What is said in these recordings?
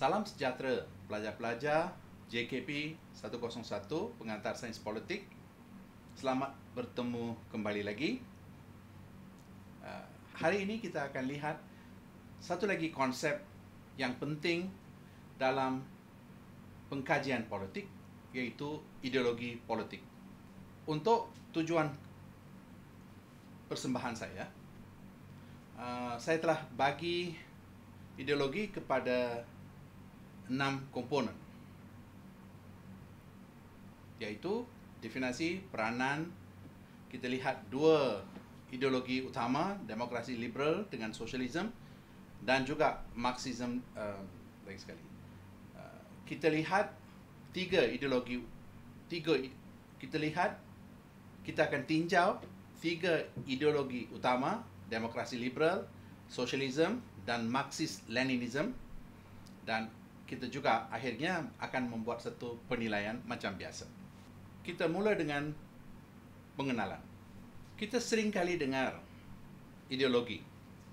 Salam sejahtera pelajar-pelajar JKP 101 Pengantar Sains Politik. Selamat bertemu kembali lagi. Ah, hari ini kita akan lihat satu lagi konsep yang penting dalam pengkajian politik iaitu ideologi politik. Untuk tujuan persembahan saya, ah, saya telah bagi ideologi kepada enam komponen iaitu definasi peranan kita lihat dua ideologi utama demokrasi liberal dengan sosialisme dan juga marxism uh, um, lagi sekali uh, kita lihat tiga ideologi tiga kita lihat kita akan tinjau tiga ideologi utama demokrasi liberal sosialisme dan marxist leninism dan kita juga akhirnya akan membuat satu penilaian macam biasa. Kita mula dengan pengenalan. Kita sering kali dengar ideologi.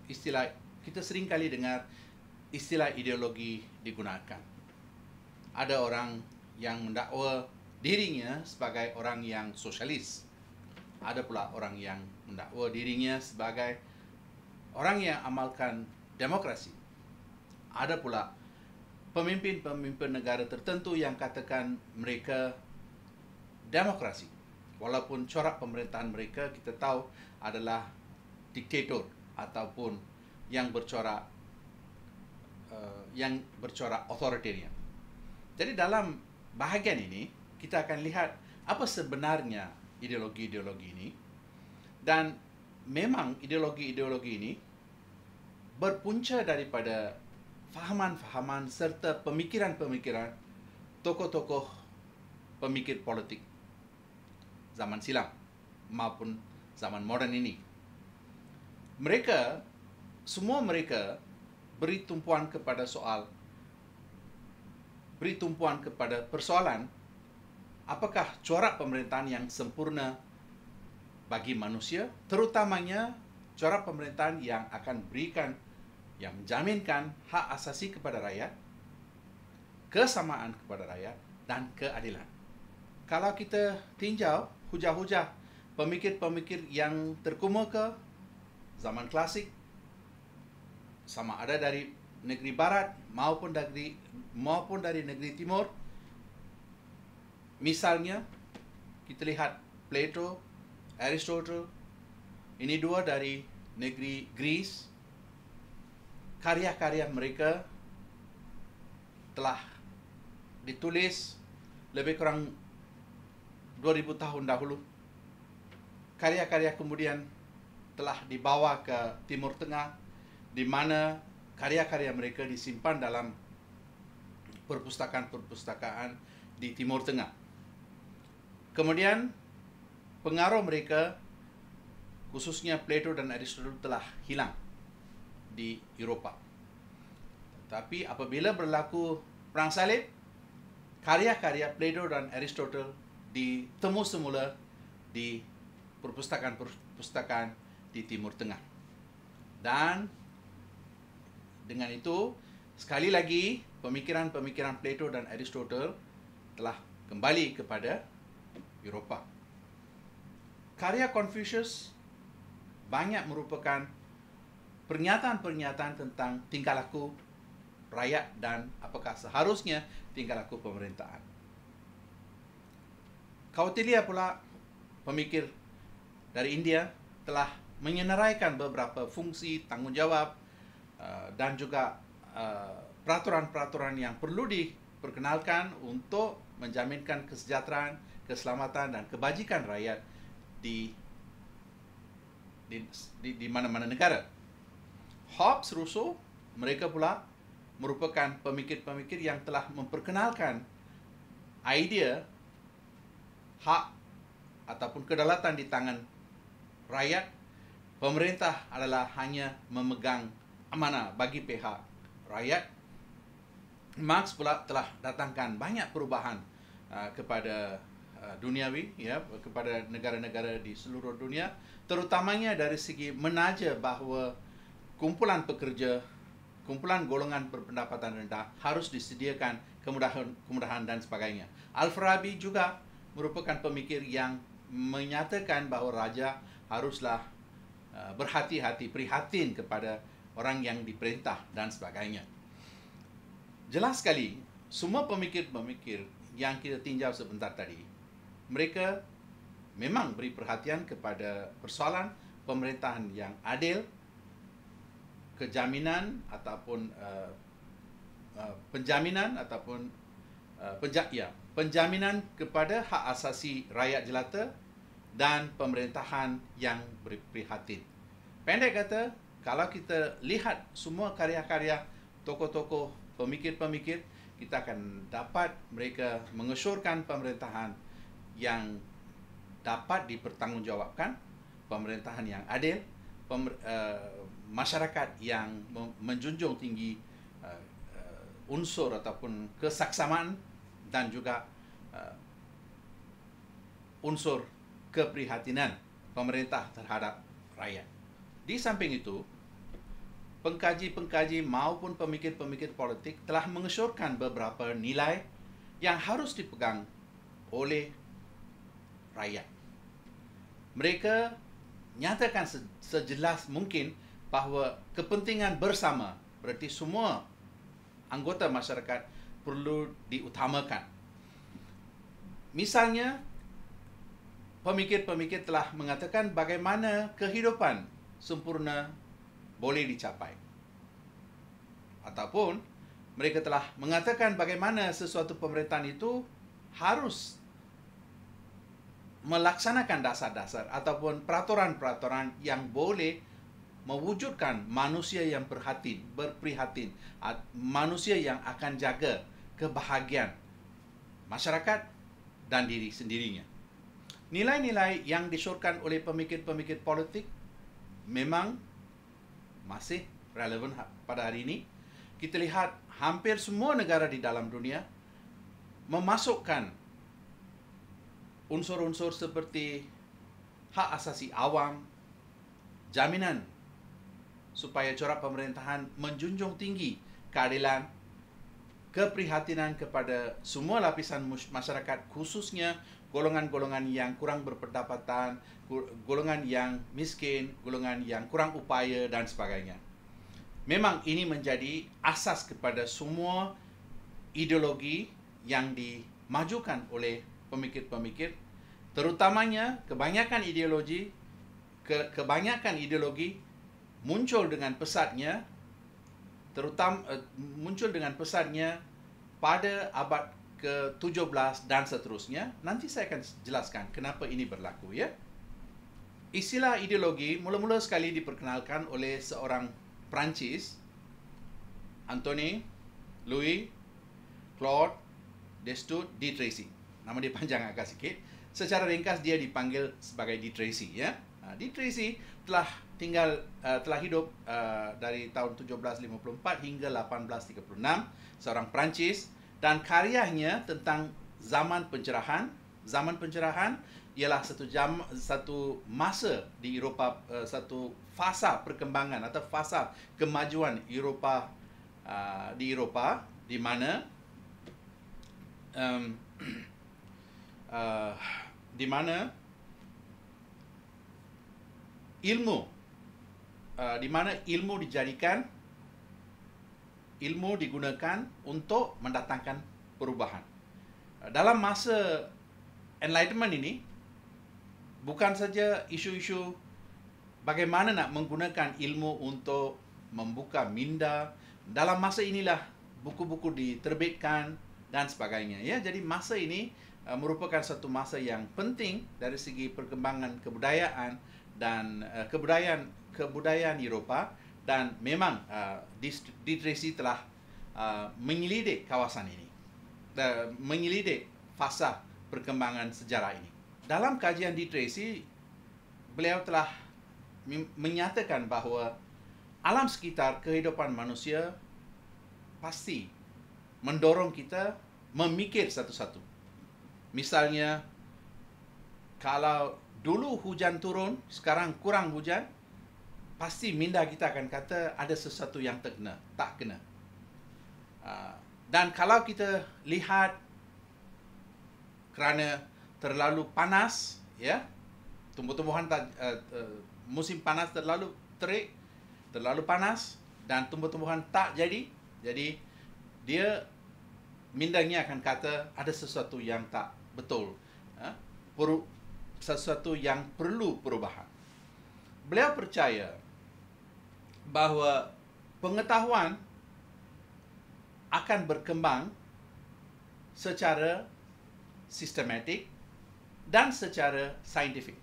Istilah kita sering kali dengar istilah ideologi digunakan. Ada orang yang mendakwa dirinya sebagai orang yang sosialis. Ada pula orang yang mendakwa dirinya sebagai orang yang amalkan demokrasi. Ada pula pemimpin-pemimpin negara tertentu yang katakan mereka demokrasi. Walaupun corak pemerintahan mereka kita tahu adalah diktator ataupun yang bercorak uh, yang bercorak authoritarian. Jadi dalam bahagian ini kita akan lihat apa sebenarnya ideologi-ideologi ini dan memang ideologi-ideologi ini berpunca daripada fahaman-fahaman serta pemikiran-pemikiran tokoh-tokoh pemikir politik zaman silam maupun zaman moden ini. Mereka, semua mereka beri tumpuan kepada soal, beri tumpuan kepada persoalan apakah corak pemerintahan yang sempurna bagi manusia, terutamanya corak pemerintahan yang akan berikan yang menjaminkan hak asasi kepada rakyat, kesamaan kepada rakyat dan keadilan. Kalau kita tinjau hujah-hujah pemikir-pemikir yang terkemuka zaman klasik sama ada dari negeri barat maupun dari maupun dari negeri timur misalnya kita lihat Plato, Aristotle ini dua dari negeri Greece karya-karya mereka telah ditulis lebih kurang 2000 tahun dahulu. Karya-karya kemudian telah dibawa ke Timur Tengah di mana karya-karya mereka disimpan dalam perpustakaan-perpustakaan di Timur Tengah. Kemudian pengaruh mereka khususnya Plato dan Aristotle telah hilang di Eropah. Tetapi apabila berlaku Perang Salib, karya-karya Plato dan Aristotle ditemu semula di perpustakaan-perpustakaan di Timur Tengah. Dan dengan itu, sekali lagi pemikiran-pemikiran Plato dan Aristotle telah kembali kepada Eropah. Karya Confucius banyak merupakan pernyataan-pernyataan tentang tingkah laku rakyat dan apakah seharusnya tingkah laku pemerintahan. Kautilya pula pemikir dari India telah menyenaraikan beberapa fungsi tanggungjawab eh, dan juga eh, peraturan-peraturan yang perlu diperkenalkan untuk menjaminkan kesejahteraan, keselamatan dan kebajikan rakyat di di di, di mana-mana negara. Hobbes, Rousseau, mereka pula merupakan pemikir-pemikir yang telah memperkenalkan idea hak ataupun kedaulatan di tangan rakyat pemerintah adalah hanya memegang amanah bagi pihak rakyat Marx pula telah datangkan banyak perubahan uh, kepada uh, duniawi ya kepada negara-negara di seluruh dunia terutamanya dari segi menaja bahawa kumpulan pekerja, kumpulan golongan berpendapatan rendah harus disediakan kemudahan, kemudahan dan sebagainya. Al-Farabi juga merupakan pemikir yang menyatakan bahawa raja haruslah eh, berhati-hati, prihatin kepada orang yang diperintah dan sebagainya. Jelas sekali, semua pemikir-pemikir yang kita tinjau sebentar tadi, mereka memang beri perhatian kepada persoalan pemerintahan yang adil kejaminan ataupun uh, uh, penjaminan ataupun uh, penja- ya, penjaminan kepada hak asasi rakyat jelata dan pemerintahan yang berprihatin. Pendek kata, kalau kita lihat semua karya-karya tokoh-tokoh pemikir-pemikir, kita akan dapat mereka mengesyorkan pemerintahan yang dapat dipertanggungjawabkan, pemerintahan yang adil, pemer- uh, masyarakat yang menjunjung tinggi uh, uh, unsur ataupun kesaksamaan dan juga uh, unsur keprihatinan pemerintah terhadap rakyat. Di samping itu, pengkaji-pengkaji maupun pemikir-pemikir politik telah mengesyorkan beberapa nilai yang harus dipegang oleh rakyat. Mereka nyatakan sejelas mungkin bahawa kepentingan bersama berarti semua anggota masyarakat perlu diutamakan. Misalnya, pemikir-pemikir telah mengatakan bagaimana kehidupan sempurna boleh dicapai. Ataupun, mereka telah mengatakan bagaimana sesuatu pemerintahan itu harus melaksanakan dasar-dasar ataupun peraturan-peraturan yang boleh mewujudkan manusia yang berhatin, berprihatin, manusia yang akan jaga kebahagiaan masyarakat dan diri sendirinya. Nilai-nilai yang disuruhkan oleh pemikir-pemikir politik memang masih relevan ha, pada hari ini. Kita lihat hampir semua negara di dalam dunia memasukkan unsur-unsur seperti hak asasi awam, jaminan supaya corak pemerintahan menjunjung tinggi keadilan keprihatinan kepada semua lapisan masyarakat khususnya golongan-golongan yang kurang berpendapatan, golongan yang miskin, golongan yang kurang upaya dan sebagainya. Memang ini menjadi asas kepada semua ideologi yang dimajukan oleh pemikir-pemikir terutamanya kebanyakan ideologi kebanyakan ideologi muncul dengan pesatnya terutama uh, eh, muncul dengan pesatnya pada abad ke-17 dan seterusnya nanti saya akan jelaskan kenapa ini berlaku ya istilah ideologi mula-mula sekali diperkenalkan oleh seorang Perancis Anthony Louis Claude Destut de Tracy nama dia panjang agak sikit secara ringkas dia dipanggil sebagai de Tracy ya de Tracy telah tinggal uh, telah hidup uh, dari tahun 1754 hingga 1836 seorang Perancis dan karyanya tentang zaman pencerahan zaman pencerahan ialah satu jam satu masa di Eropah uh, satu fasa perkembangan atau fasa kemajuan Eropah uh, di Eropah di mana um, uh, di mana ilmu Uh, di mana ilmu dijadikan ilmu digunakan untuk mendatangkan perubahan. Uh, dalam masa enlightenment ini bukan saja isu-isu bagaimana nak menggunakan ilmu untuk membuka minda. Dalam masa inilah buku-buku diterbitkan dan sebagainya. Ya, jadi masa ini uh, merupakan satu masa yang penting dari segi perkembangan kebudayaan dan uh, kebudayaan kebudayaan Eropah dan memang uh, Ditresi telah uh, menyelidik kawasan ini uh, menyelidik fasa perkembangan sejarah ini dalam kajian Ditresi beliau telah menyatakan bahawa alam sekitar kehidupan manusia pasti mendorong kita memikir satu-satu misalnya kalau dulu hujan turun, sekarang kurang hujan, pasti minda kita akan kata ada sesuatu yang tak kena. Tak ah, kena. Dan kalau kita lihat kerana terlalu panas, ya, tumbuh-tumbuhan tak, uh, uh, musim panas terlalu terik, terlalu panas, dan tumbuh-tumbuhan tak jadi, jadi dia mindanya akan kata ada sesuatu yang tak betul. Uh, sesuatu yang perlu perubahan. Beliau percaya bahawa pengetahuan akan berkembang secara sistematik dan secara saintifik.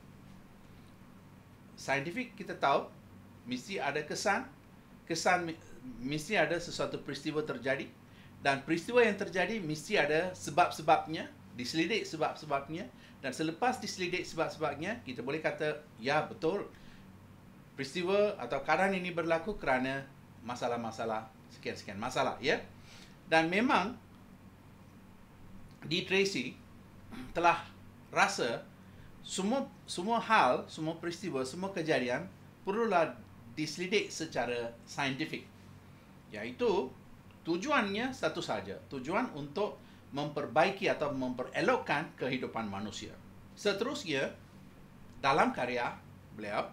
Saintifik kita tahu mesti ada kesan, kesan mesti ada sesuatu peristiwa terjadi dan peristiwa yang terjadi mesti ada sebab-sebabnya diselidik sebab-sebabnya dan selepas diselidik sebab-sebabnya kita boleh kata ya betul peristiwa atau keadaan ini berlaku kerana masalah-masalah sekian-sekian masalah ya dan memang di Tracy telah rasa semua semua hal semua peristiwa semua kejadian perlulah diselidik secara saintifik iaitu tujuannya satu saja tujuan untuk memperbaiki atau memperelokkan kehidupan manusia. Seterusnya, dalam karya beliau,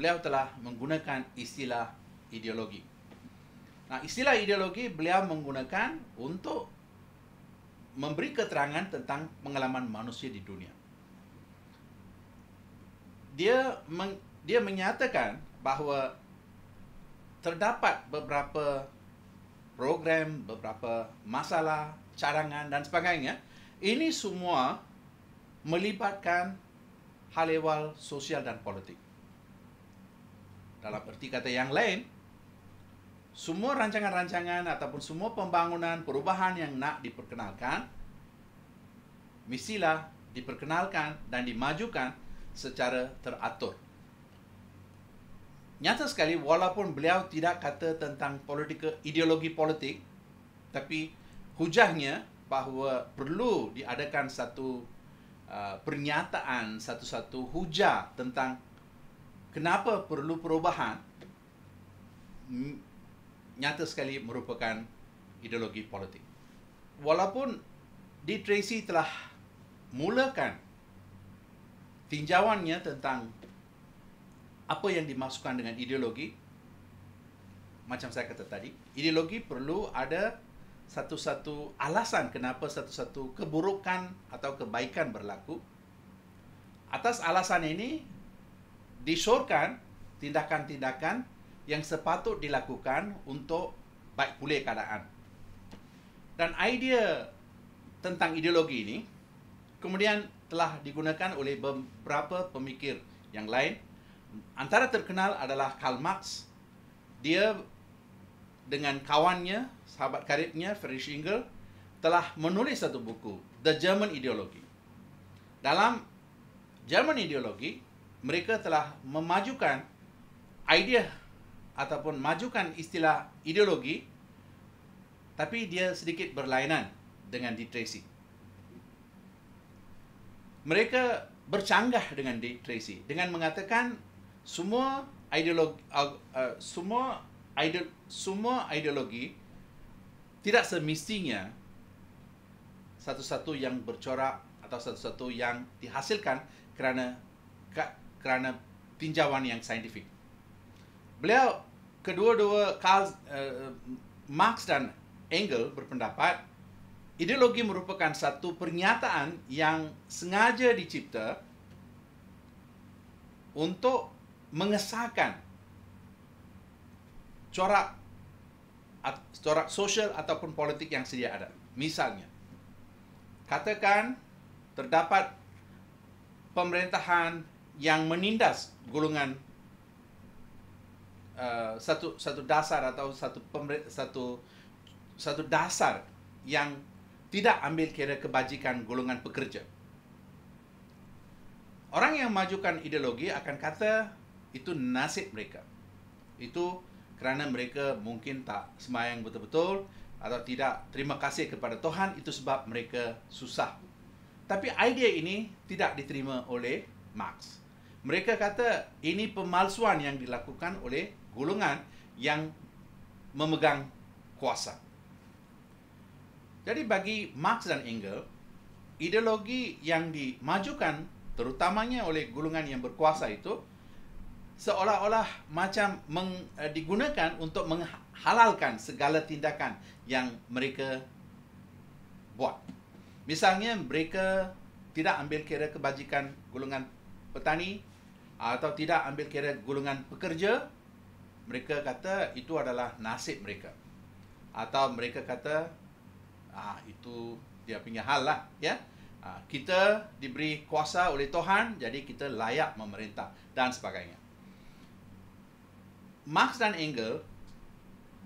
beliau telah menggunakan istilah ideologi. Nah, istilah ideologi beliau menggunakan untuk memberi keterangan tentang pengalaman manusia di dunia. Dia meng, dia menyatakan bahawa terdapat beberapa program, beberapa masalah, carangan dan sebagainya. Ini semua melibatkan hal ehwal sosial dan politik. Dalam erti kata yang lain, semua rancangan-rancangan ataupun semua pembangunan perubahan yang nak diperkenalkan misilah diperkenalkan dan dimajukan secara teratur. Nyata sekali walaupun beliau tidak kata tentang politik ideologi politik tapi hujahnya bahawa perlu diadakan satu uh, pernyataan satu-satu hujah tentang kenapa perlu perubahan nyata sekali merupakan ideologi politik walaupun di Tracy telah mulakan tinjauannya tentang apa yang dimasukkan dengan ideologi macam saya kata tadi ideologi perlu ada satu-satu alasan kenapa satu-satu keburukan atau kebaikan berlaku. Atas alasan ini disyorkan tindakan-tindakan yang sepatut dilakukan untuk baik pulih keadaan. Dan idea tentang ideologi ini kemudian telah digunakan oleh beberapa pemikir yang lain. Antara terkenal adalah Karl Marx. Dia dengan kawannya, sahabat karibnya, Friedrich Schinger, telah menulis satu buku, The German Ideology. Dalam German Ideology, mereka telah memajukan idea ataupun majukan istilah ideologi, tapi dia sedikit berlainan dengan Dick Tracy. Mereka bercanggah dengan Dick Tracy dengan mengatakan semua ideologi uh, uh, semua ide- semua ideologi tidak semestinya satu-satu yang bercorak atau satu-satu yang dihasilkan kerana kerana tinjauan yang saintifik. Beliau kedua-dua uh, Marx dan Engel berpendapat ideologi merupakan satu pernyataan yang sengaja dicipta untuk mengesahkan corak corak sosial ataupun politik yang sedia ada. Misalnya, katakan terdapat pemerintahan yang menindas golongan uh, satu satu dasar atau satu satu satu dasar yang tidak ambil kira kebajikan golongan pekerja. Orang yang majukan ideologi akan kata itu nasib mereka. Itu kerana mereka mungkin tak semayang betul-betul atau tidak terima kasih kepada Tuhan itu sebab mereka susah. Tapi idea ini tidak diterima oleh Marx. Mereka kata ini pemalsuan yang dilakukan oleh golongan yang memegang kuasa. Jadi bagi Marx dan Engels, ideologi yang dimajukan terutamanya oleh golongan yang berkuasa itu seolah-olah macam meng, uh, digunakan untuk menghalalkan segala tindakan yang mereka buat. Misalnya mereka tidak ambil kira kebajikan golongan petani atau tidak ambil kira golongan pekerja, mereka kata itu adalah nasib mereka. Atau mereka kata ah itu dia punya hal lah, ya. Ah, kita diberi kuasa oleh Tuhan jadi kita layak memerintah dan sebagainya. Marx dan Engel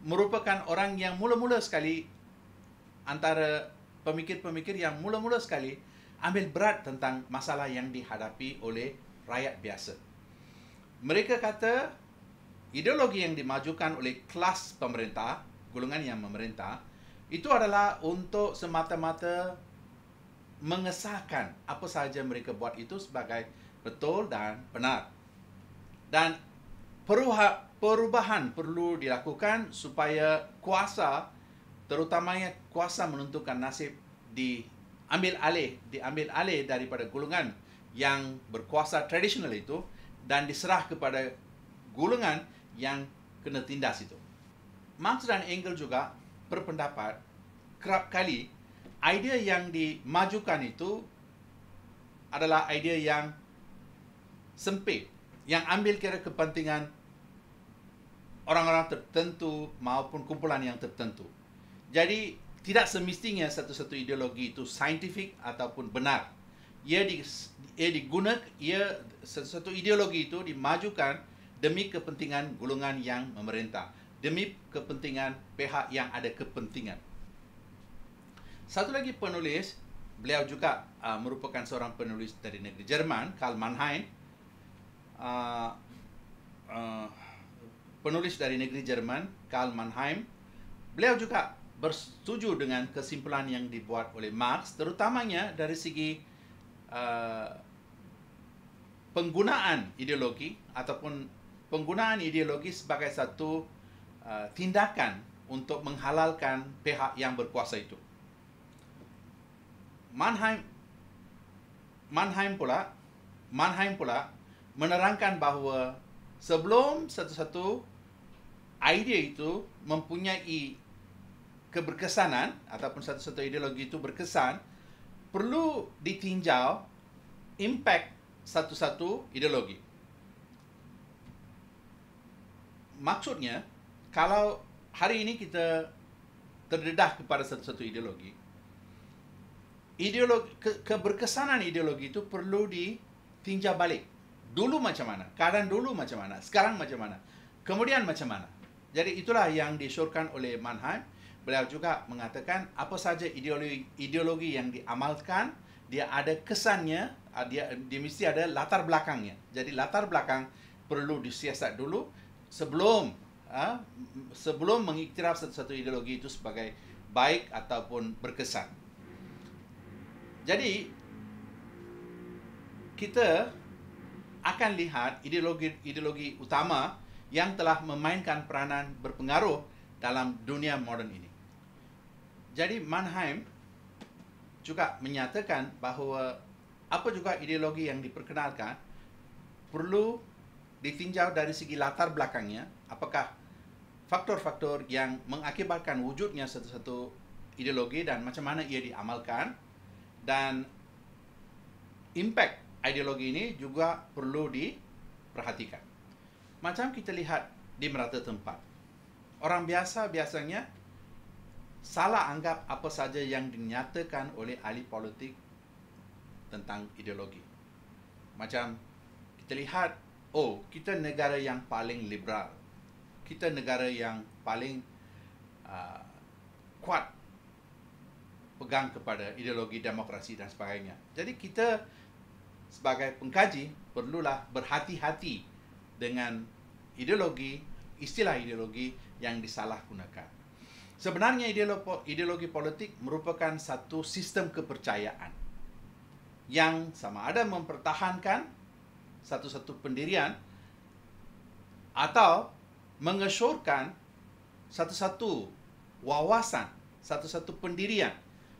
merupakan orang yang mula-mula sekali antara pemikir-pemikir yang mula-mula sekali ambil berat tentang masalah yang dihadapi oleh rakyat biasa. Mereka kata ideologi yang dimajukan oleh kelas pemerintah, golongan yang memerintah, itu adalah untuk semata-mata mengesahkan apa sahaja mereka buat itu sebagai betul dan benar. Dan perubahan perlu dilakukan supaya kuasa terutamanya kuasa menentukan nasib diambil alih diambil alih daripada golongan yang berkuasa tradisional itu dan diserah kepada golongan yang kena tindas itu. Marx dan Engels juga berpendapat kerap kali idea yang dimajukan itu adalah idea yang sempit yang ambil kira kepentingan orang-orang tertentu maupun kumpulan yang tertentu. Jadi tidak semestinya satu-satu ideologi itu saintifik ataupun benar. Ia di ia digunakan ia satu-satu ideologi itu dimajukan demi kepentingan golongan yang memerintah, demi kepentingan pihak yang ada kepentingan. Satu lagi penulis, beliau juga uh, merupakan seorang penulis dari negeri Jerman, Karl Mannheim. Uh, uh, penulis dari negeri Jerman, Karl Mannheim. Beliau juga bersetuju dengan kesimpulan yang dibuat oleh Marx, terutamanya dari segi uh, penggunaan ideologi ataupun penggunaan ideologi sebagai satu uh, tindakan untuk menghalalkan pihak yang berkuasa itu. Mannheim Mannheim pula Mannheim pula menerangkan bahawa sebelum satu-satu idea itu mempunyai keberkesanan ataupun satu-satu ideologi itu berkesan perlu ditinjau impact satu-satu ideologi. Maksudnya, kalau hari ini kita terdedah kepada satu-satu ideologi, ideologi ke, keberkesanan ideologi itu perlu ditinjau balik. Dulu macam mana? keadaan dulu macam mana? Sekarang macam mana? Kemudian macam mana? Jadi itulah yang disuruhkan oleh Mannheim. Beliau juga mengatakan apa saja ideologi, ideologi yang diamalkan, dia ada kesannya, ah, dia, dia mesti ada latar belakangnya. Jadi latar belakang perlu disiasat dulu sebelum ha, sebelum mengiktiraf satu satu ideologi itu sebagai baik ataupun berkesan. Jadi kita akan lihat ideologi ideologi utama yang telah memainkan peranan berpengaruh dalam dunia moden ini. Jadi Mannheim juga menyatakan bahawa apa juga ideologi yang diperkenalkan perlu ditinjau dari segi latar belakangnya apakah faktor-faktor yang mengakibatkan wujudnya satu-satu ideologi dan macam mana ia diamalkan dan impact ideologi ini juga perlu diperhatikan. Macam kita lihat di merata tempat. Orang biasa biasanya salah anggap apa saja yang dinyatakan oleh ahli politik tentang ideologi. Macam kita lihat, oh kita negara yang paling liberal. Kita negara yang paling uh, kuat pegang kepada ideologi demokrasi dan sebagainya. Jadi kita sebagai pengkaji perlulah berhati-hati dengan ideologi, istilah ideologi yang disalahgunakan. Sebenarnya ideologi politik merupakan satu sistem kepercayaan yang sama ada mempertahankan satu-satu pendirian atau mengesyorkan satu-satu wawasan, satu-satu pendirian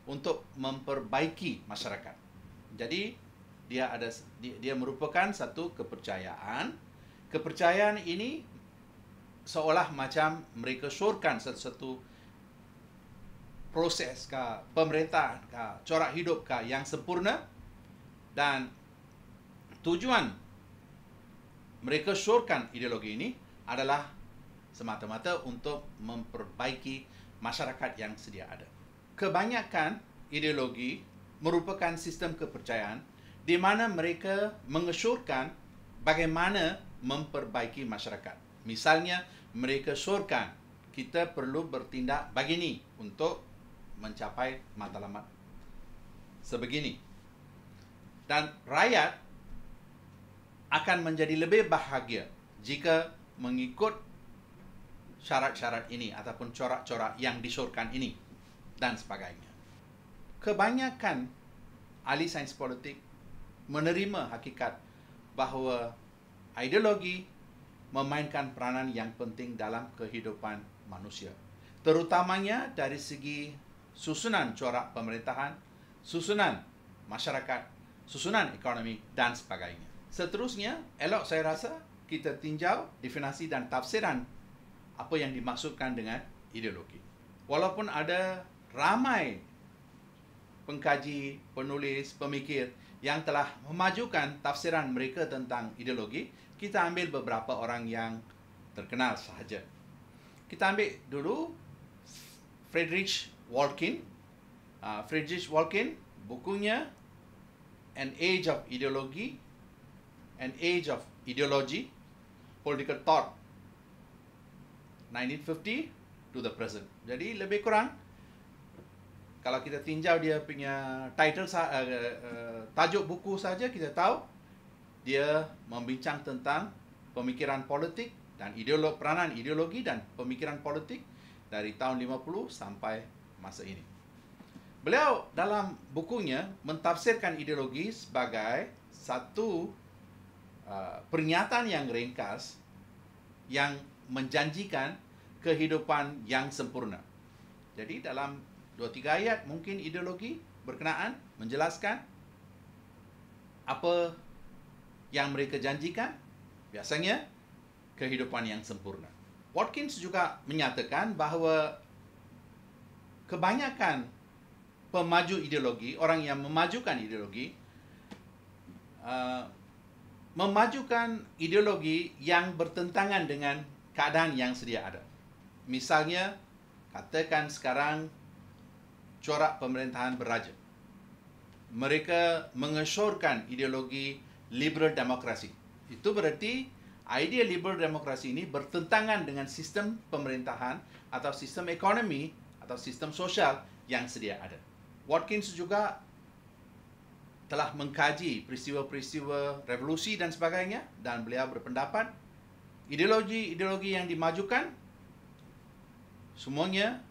untuk memperbaiki masyarakat. Jadi dia ada dia merupakan satu kepercayaan kepercayaan ini seolah macam mereka syorkan satu proses ke pemerintah ke corak hidup ke yang sempurna dan tujuan mereka syorkan ideologi ini adalah semata-mata untuk memperbaiki masyarakat yang sedia ada. Kebanyakan ideologi merupakan sistem kepercayaan di mana mereka mengesyorkan bagaimana memperbaiki masyarakat. Misalnya, mereka syorkan kita perlu bertindak begini untuk mencapai matlamat sebegini. Dan rakyat akan menjadi lebih bahagia jika mengikut syarat-syarat ini ataupun corak-corak yang disyorkan ini dan sebagainya. Kebanyakan ahli sains politik menerima hakikat bahawa ideologi memainkan peranan yang penting dalam kehidupan manusia. Terutamanya dari segi susunan corak pemerintahan, susunan masyarakat, susunan ekonomi dan sebagainya. Seterusnya, elok saya rasa kita tinjau definisi dan tafsiran apa yang dimaksudkan dengan ideologi. Walaupun ada ramai pengkaji, penulis, pemikir yang telah memajukan tafsiran mereka tentang ideologi, kita ambil beberapa orang yang terkenal sahaja. Kita ambil dulu Friedrich Walkin. Ah, Friedrich Walkin, bukunya An Age of Ideology, An Age of Ideology, Political Thought, 1950 to the present. Jadi lebih kurang kalau kita tinjau dia punya title uh, uh, tajuk buku saja kita tahu dia membincang tentang pemikiran politik dan ideologi peranan ideologi dan pemikiran politik dari tahun 50 sampai masa ini. Beliau dalam bukunya mentafsirkan ideologi sebagai satu uh, pernyataan yang ringkas yang menjanjikan kehidupan yang sempurna. Jadi dalam dua tiga ayat mungkin ideologi berkenaan menjelaskan apa yang mereka janjikan biasanya kehidupan yang sempurna. Watkins juga menyatakan bahawa kebanyakan pemaju ideologi, orang yang memajukan ideologi uh, memajukan ideologi yang bertentangan dengan keadaan yang sedia ada. Misalnya katakan sekarang corak pemerintahan beraja. Mereka mengesyorkan ideologi liberal demokrasi. Itu bererti idea liberal demokrasi ini bertentangan dengan sistem pemerintahan atau sistem ekonomi atau sistem sosial yang sedia ada. Watkins juga telah mengkaji peristiwa-peristiwa revolusi dan sebagainya dan beliau berpendapat ideologi-ideologi yang dimajukan semuanya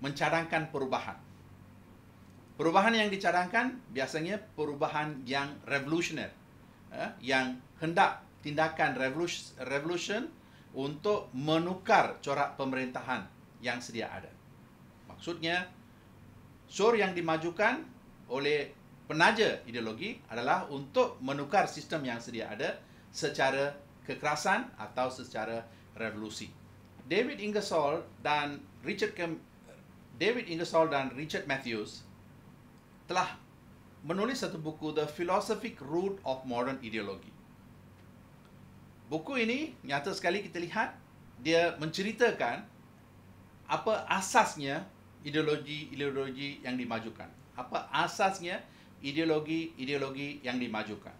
mencadangkan perubahan. Perubahan yang dicadangkan biasanya perubahan yang revolusioner, Eh, yang hendak tindakan revolution untuk menukar corak pemerintahan yang sedia ada. Maksudnya, sur yang dimajukan oleh penaja ideologi adalah untuk menukar sistem yang sedia ada secara kekerasan atau secara revolusi. David Ingersoll dan Richard Kem- David Ingersoll dan Richard Matthews telah menulis satu buku The Philosophic Root of Modern Ideology. Buku ini nyata sekali kita lihat dia menceritakan apa asasnya ideologi-ideologi yang dimajukan. Apa asasnya ideologi-ideologi yang dimajukan.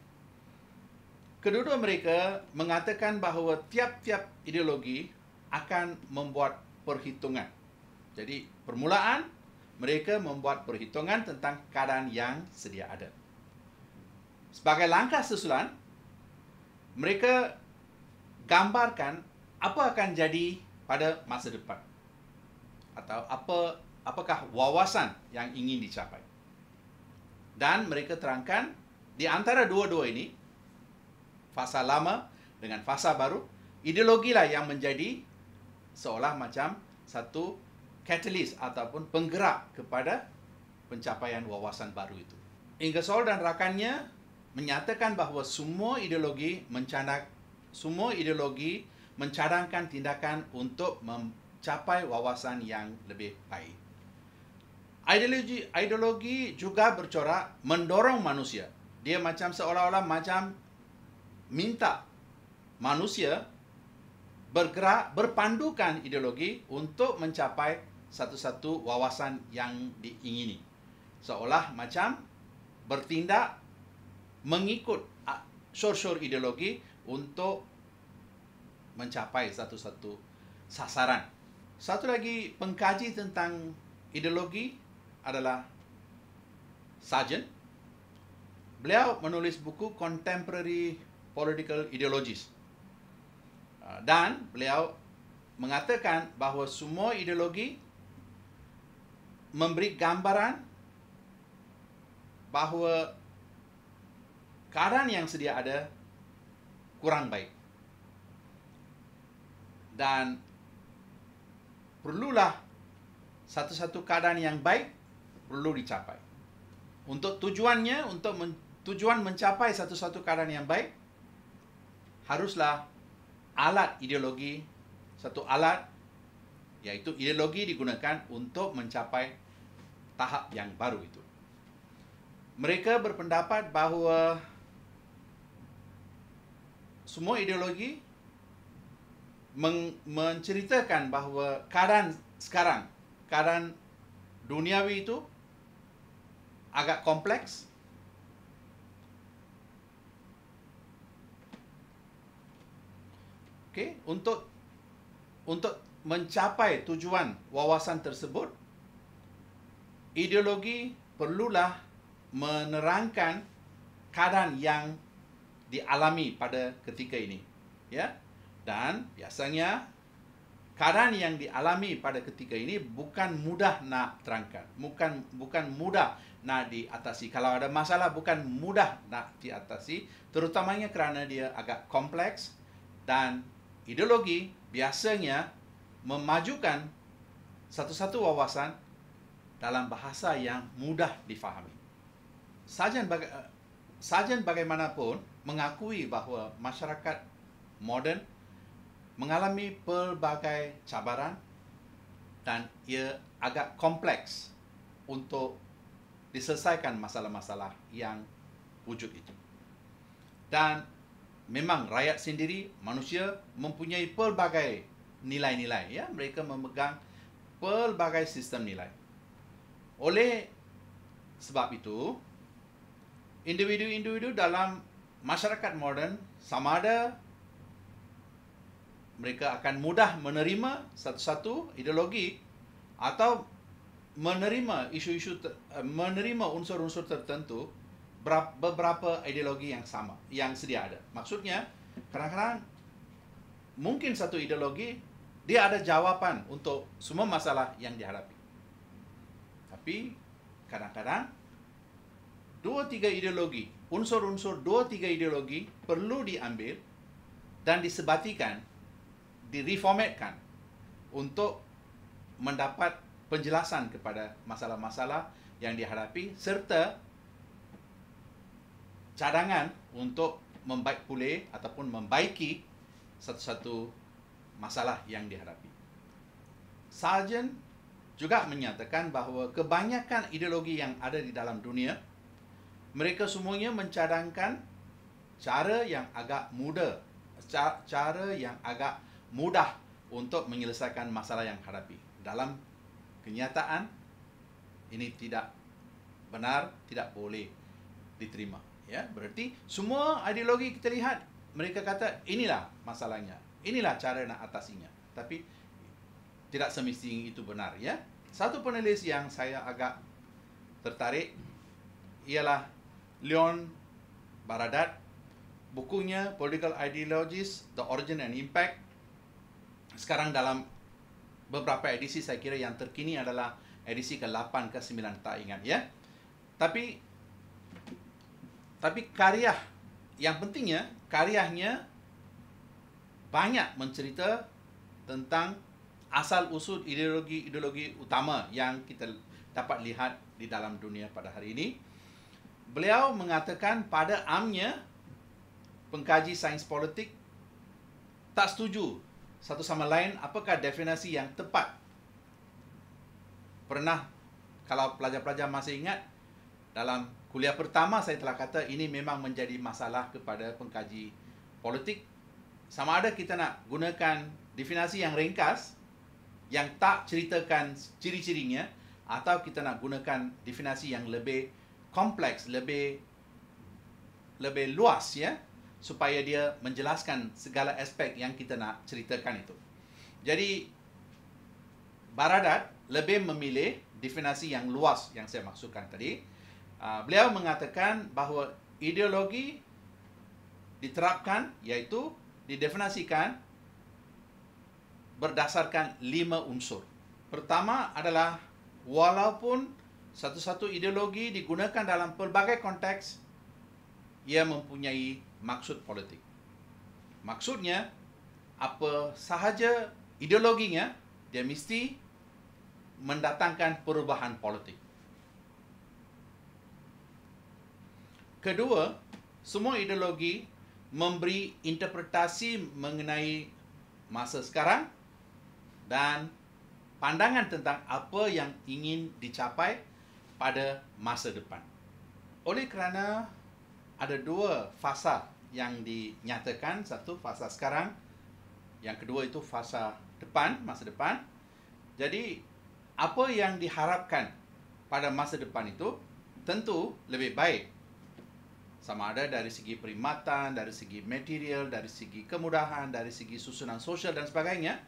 Kedua-dua mereka mengatakan bahawa tiap-tiap ideologi akan membuat perhitungan. Jadi permulaan mereka membuat perhitungan tentang keadaan yang sedia ada. Sebagai langkah susulan, mereka gambarkan apa akan jadi pada masa depan atau apa apakah wawasan yang ingin dicapai. Dan mereka terangkan di antara dua-dua ini, fasa lama dengan fasa baru, ideologilah yang menjadi seolah macam satu katalis ataupun penggerak kepada pencapaian wawasan baru itu. Ingersoll dan rakannya menyatakan bahawa semua ideologi mencadang semua ideologi mencadangkan tindakan untuk mencapai wawasan yang lebih baik. Ideologi ideologi juga bercorak mendorong manusia. Dia macam seolah-olah macam minta manusia bergerak berpandukan ideologi untuk mencapai satu-satu wawasan yang diingini. Seolah macam bertindak mengikut sur-sur ideologi untuk mencapai satu-satu sasaran. Satu lagi pengkaji tentang ideologi adalah Sajen. Beliau menulis buku Contemporary Political Ideologies. Dan beliau mengatakan bahawa semua ideologi memberi gambaran bahawa keadaan yang sedia ada kurang baik. Dan perlulah satu-satu keadaan yang baik perlu dicapai. Untuk tujuannya, untuk men- tujuan mencapai satu-satu keadaan yang baik, haruslah alat ideologi, satu alat iaitu ideologi digunakan untuk mencapai tahap yang baru itu. Mereka berpendapat bahawa semua ideologi men- menceritakan bahawa keadaan sekarang, keadaan duniawi itu agak kompleks Okay. untuk untuk mencapai tujuan wawasan tersebut, ideologi perlulah menerangkan keadaan yang dialami pada ketika ini. Ya? Dan biasanya keadaan yang dialami pada ketika ini bukan mudah nak terangkan, bukan bukan mudah nak diatasi. Kalau ada masalah bukan mudah nak diatasi, terutamanya kerana dia agak kompleks dan ideologi biasanya memajukan satu-satu wawasan dalam bahasa yang mudah difahami. Sajian, baga- eh, sajian bagaimanapun mengakui bahawa masyarakat moden mengalami pelbagai cabaran dan ia agak kompleks untuk diselesaikan masalah-masalah yang wujud itu. Dan memang rakyat sendiri, manusia mempunyai pelbagai nilai-nilai ya mereka memegang pelbagai sistem nilai oleh sebab itu individu-individu dalam masyarakat moden sama ada mereka akan mudah menerima satu-satu ideologi atau menerima isu-isu eh, menerima unsur-unsur tertentu beberapa ideologi yang sama yang sedia ada maksudnya kadang-kadang mungkin satu ideologi dia ada jawapan untuk semua masalah yang dihadapi. Tapi kadang-kadang dua tiga ideologi, unsur-unsur dua tiga ideologi perlu diambil dan disebatikan, direformatkan untuk mendapat penjelasan kepada masalah-masalah yang dihadapi serta cadangan untuk membaik pulih ataupun membaiki satu-satu masalah yang dihadapi. Sarjan juga menyatakan bahawa kebanyakan ideologi yang ada di dalam dunia, mereka semuanya mencadangkan cara yang agak mudah, cara yang agak mudah untuk menyelesaikan masalah yang hadapi. Dalam kenyataan, ini tidak benar, tidak boleh diterima. Ya, berarti semua ideologi kita lihat, mereka kata inilah masalahnya. Inilah cara nak atasinya. Tapi tidak semestinya itu benar ya. Satu penulis yang saya agak tertarik ialah Leon Baradat. Bukunya Political Ideologies, The Origin and Impact. Sekarang dalam beberapa edisi saya kira yang terkini adalah edisi ke-8 ke-9 tak ingat ya. Tapi tapi karya yang pentingnya karyanya banyak mencerita tentang asal-usul ideologi-ideologi utama yang kita dapat lihat di dalam dunia pada hari ini. Beliau mengatakan pada amnya pengkaji sains politik tak setuju satu sama lain apakah definisi yang tepat. Pernah kalau pelajar-pelajar masih ingat dalam kuliah pertama saya telah kata ini memang menjadi masalah kepada pengkaji politik sama ada kita nak gunakan definasi yang ringkas yang tak ceritakan ciri-cirinya atau kita nak gunakan definasi yang lebih kompleks, lebih lebih luas ya supaya dia menjelaskan segala aspek yang kita nak ceritakan itu. Jadi Baradat lebih memilih definasi yang luas yang saya maksudkan tadi. Ah, beliau mengatakan bahawa ideologi diterapkan iaitu didefinisikan berdasarkan lima unsur. Pertama adalah walaupun satu-satu ideologi digunakan dalam pelbagai konteks, ia mempunyai maksud politik. Maksudnya, apa sahaja ideologinya, dia mesti mendatangkan perubahan politik. Kedua, semua ideologi memberi interpretasi mengenai masa sekarang dan pandangan tentang apa yang ingin dicapai pada masa depan. Oleh kerana ada dua fasa yang dinyatakan, satu fasa sekarang, yang kedua itu fasa depan, masa depan. Jadi apa yang diharapkan pada masa depan itu tentu lebih baik sama ada dari segi perkhidmatan, dari segi material, dari segi kemudahan, dari segi susunan sosial dan sebagainya.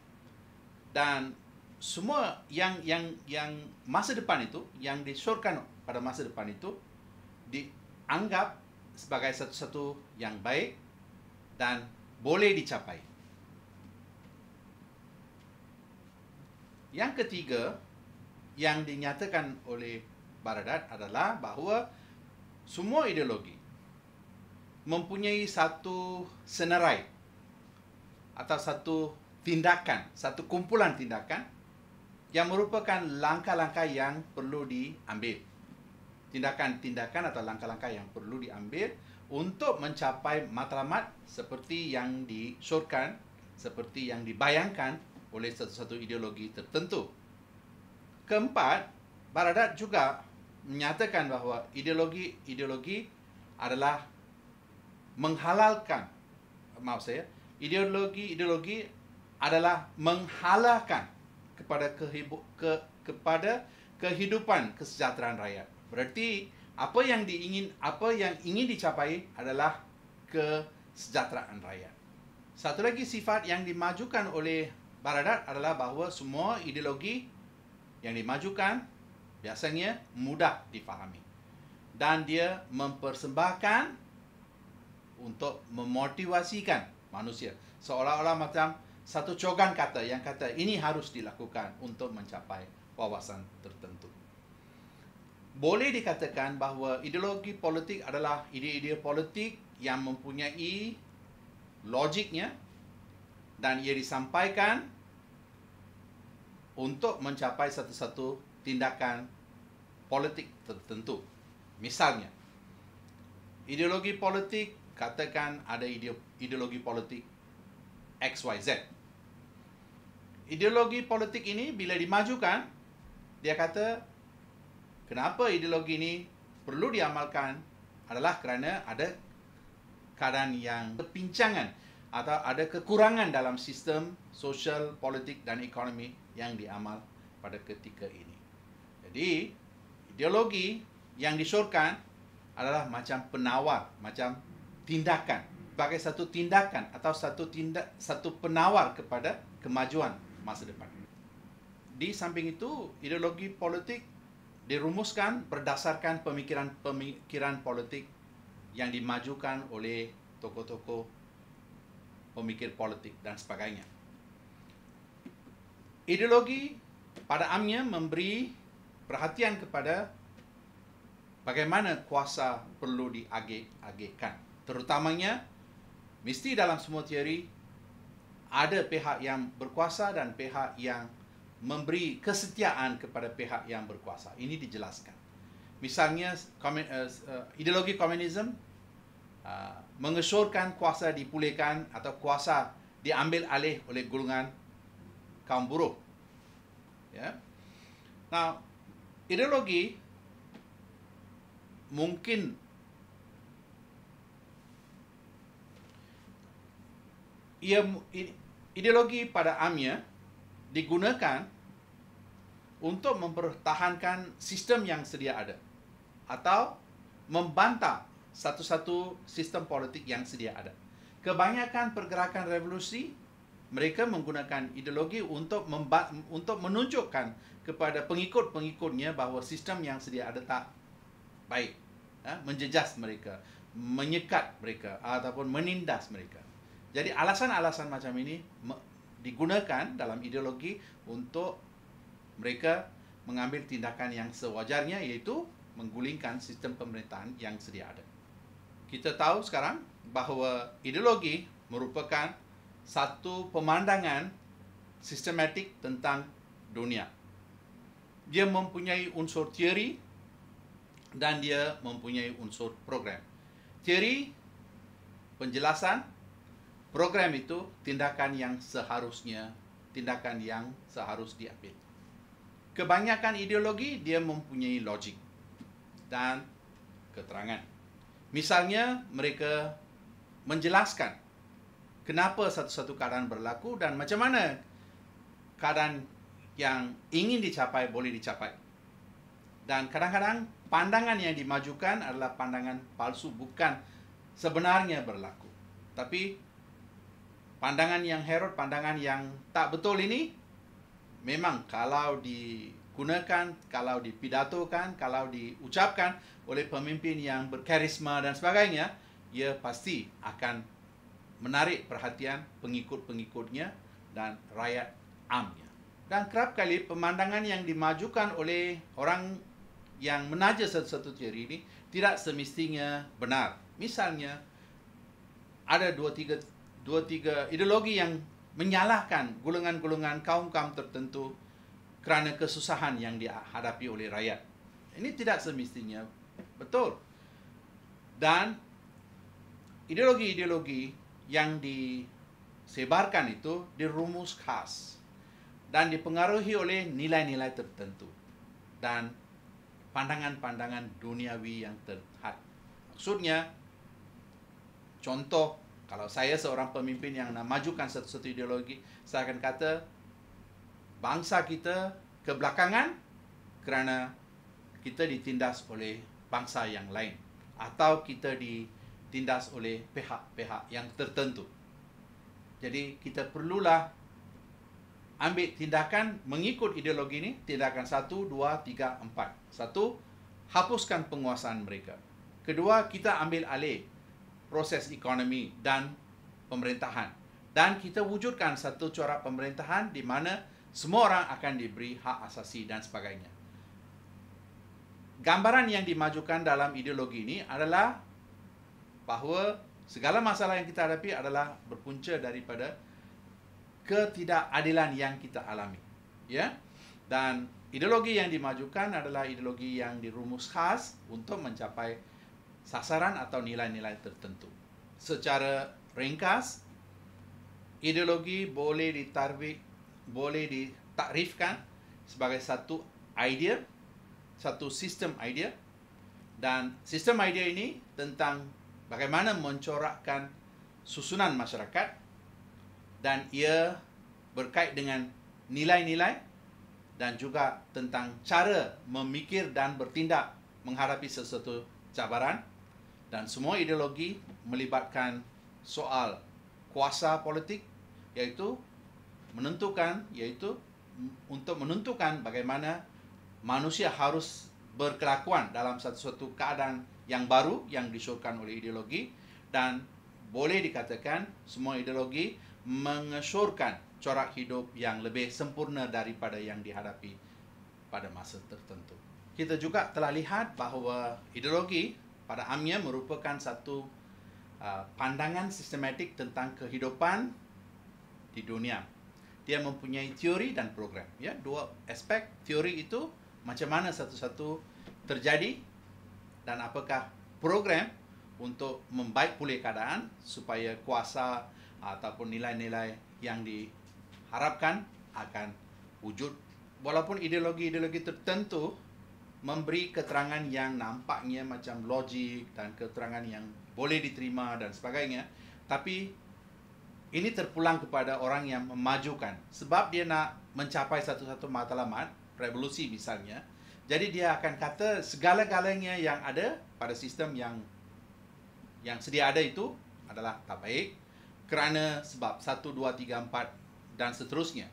Dan semua yang yang yang masa depan itu yang disorkan pada masa depan itu dianggap sebagai satu-satu yang baik dan boleh dicapai. Yang ketiga yang dinyatakan oleh Baradat adalah bahawa semua ideologi mempunyai satu senarai atau satu tindakan, satu kumpulan tindakan yang merupakan langkah-langkah yang perlu diambil. Tindakan-tindakan atau langkah-langkah yang perlu diambil untuk mencapai matlamat seperti yang disurkan, seperti yang dibayangkan oleh satu-satu ideologi tertentu. Keempat, Baradat juga menyatakan bahawa ideologi-ideologi adalah menghalalkan maaf saya ideologi ideologi adalah menghalalkan kepada kehibu, ke, kepada kehidupan kesejahteraan rakyat berarti apa yang diingin apa yang ingin dicapai adalah kesejahteraan rakyat satu lagi sifat yang dimajukan oleh Baradat adalah bahawa semua ideologi yang dimajukan biasanya mudah difahami dan dia mempersembahkan untuk memotivasikan manusia. Seolah-olah macam satu cogan kata yang kata ini harus dilakukan untuk mencapai wawasan tertentu. Boleh dikatakan bahawa ideologi politik adalah ide-ide politik yang mempunyai logiknya dan ia disampaikan untuk mencapai satu-satu tindakan politik tertentu. Misalnya, ideologi politik katakan ada ideologi politik XYZ. Ideologi politik ini bila dimajukan, dia kata kenapa ideologi ini perlu diamalkan adalah kerana ada keadaan yang kepincangan atau ada kekurangan dalam sistem sosial, politik dan ekonomi yang diamal pada ketika ini. Jadi, ideologi yang disorkan adalah macam penawar, macam tindakan sebagai satu tindakan atau satu tindak satu penawar kepada kemajuan masa depan. Di samping itu, ideologi politik dirumuskan berdasarkan pemikiran-pemikiran politik yang dimajukan oleh tokoh-tokoh pemikir politik dan sebagainya. Ideologi pada amnya memberi perhatian kepada bagaimana kuasa perlu diagih-agihkan. Terutamanya, mesti dalam semua teori, ada pihak yang berkuasa dan pihak yang memberi kesetiaan kepada pihak yang berkuasa. Ini dijelaskan. Misalnya, eh, eh, ideologi komunism eh, mengesyorkan kuasa dipulihkan atau kuasa diambil alih oleh golongan kaum buruh. Ya. Nah, ideologi mungkin ia ideologi pada amnya digunakan untuk mempertahankan sistem yang sedia ada atau membantah satu-satu sistem politik yang sedia ada. Kebanyakan pergerakan revolusi mereka menggunakan ideologi untuk untuk menunjukkan kepada pengikut-pengikutnya bahawa sistem yang sedia ada tak baik, ha? menjejas mereka, menyekat mereka ataupun menindas mereka. Jadi alasan-alasan macam ini digunakan dalam ideologi untuk mereka mengambil tindakan yang sewajarnya iaitu menggulingkan sistem pemerintahan yang sedia ada. Kita tahu sekarang bahawa ideologi merupakan satu pemandangan sistematik tentang dunia. Dia mempunyai unsur teori dan dia mempunyai unsur program. Teori penjelasan program itu tindakan yang seharusnya tindakan yang seharus diambil. Kebanyakan ideologi dia mempunyai logik dan keterangan. Misalnya mereka menjelaskan kenapa satu-satu keadaan berlaku dan macam mana keadaan yang ingin dicapai boleh dicapai. Dan kadang-kadang pandangan yang dimajukan adalah pandangan palsu bukan sebenarnya berlaku. Tapi pandangan yang Herod, pandangan yang tak betul ini memang kalau digunakan, kalau dipidatokan, kalau diucapkan oleh pemimpin yang berkarisma dan sebagainya, ia pasti akan menarik perhatian pengikut-pengikutnya dan rakyat amnya. Dan kerap kali pemandangan yang dimajukan oleh orang yang menaja satu-satu teori ini tidak semestinya benar. Misalnya, ada dua tiga dua tiga ideologi yang menyalahkan golongan-golongan kaum-kaum tertentu kerana kesusahan yang dihadapi oleh rakyat. Ini tidak semestinya betul. Dan ideologi-ideologi yang disebarkan itu dirumus khas dan dipengaruhi oleh nilai-nilai tertentu dan pandangan-pandangan duniawi yang terhad. Maksudnya, contoh kalau saya seorang pemimpin yang nak majukan satu-satu ideologi, saya akan kata bangsa kita kebelakangan kerana kita ditindas oleh bangsa yang lain atau kita ditindas oleh pihak-pihak yang tertentu. Jadi kita perlulah ambil tindakan mengikut ideologi ini, tindakan satu, dua, tiga, empat. Satu, hapuskan penguasaan mereka. Kedua, kita ambil alih proses ekonomi dan pemerintahan. Dan kita wujudkan satu corak pemerintahan di mana semua orang akan diberi hak asasi dan sebagainya. Gambaran yang dimajukan dalam ideologi ini adalah bahawa segala masalah yang kita hadapi adalah berpunca daripada ketidakadilan yang kita alami. Ya. Dan ideologi yang dimajukan adalah ideologi yang dirumus khas untuk mencapai sasaran atau nilai-nilai tertentu. Secara ringkas, ideologi boleh ditarik boleh ditakrifkan sebagai satu idea, satu sistem idea dan sistem idea ini tentang bagaimana mencorakkan susunan masyarakat dan ia berkait dengan nilai-nilai dan juga tentang cara memikir dan bertindak menghadapi sesuatu cabaran dan semua ideologi melibatkan soal kuasa politik iaitu menentukan iaitu untuk menentukan bagaimana manusia harus berkelakuan dalam satu-satu keadaan yang baru yang disuruhkan oleh ideologi dan boleh dikatakan semua ideologi mengesyorkan corak hidup yang lebih sempurna daripada yang dihadapi pada masa tertentu. Kita juga telah lihat bahawa ideologi pada amnya merupakan satu uh, pandangan sistematik tentang kehidupan di dunia. Dia mempunyai teori dan program. Ya, dua aspek teori itu macam mana satu-satu terjadi dan apakah program untuk membaik pulih keadaan supaya kuasa ataupun nilai-nilai yang diharapkan akan wujud walaupun ideologi-ideologi tertentu memberi keterangan yang nampaknya macam logik dan keterangan yang boleh diterima dan sebagainya tapi ini terpulang kepada orang yang memajukan sebab dia nak mencapai satu-satu matlamat revolusi misalnya jadi dia akan kata segala-galanya yang ada pada sistem yang yang sedia ada itu adalah tak baik kerana sebab 1 2 3 4 dan seterusnya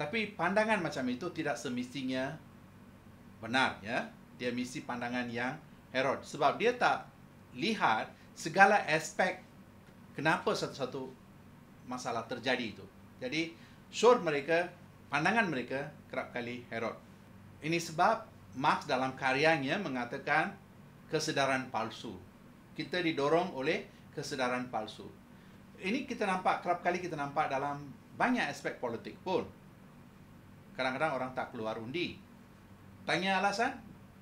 tapi pandangan macam itu tidak semestinya benar ya dia misi pandangan yang Herod sebab dia tak lihat segala aspek kenapa satu-satu masalah terjadi itu jadi short mereka pandangan mereka kerap kali Herod ini sebab Marx dalam karyanya mengatakan kesedaran palsu kita didorong oleh kesedaran palsu ini kita nampak kerap kali kita nampak dalam banyak aspek politik pun kadang-kadang orang tak keluar undi tanya alasan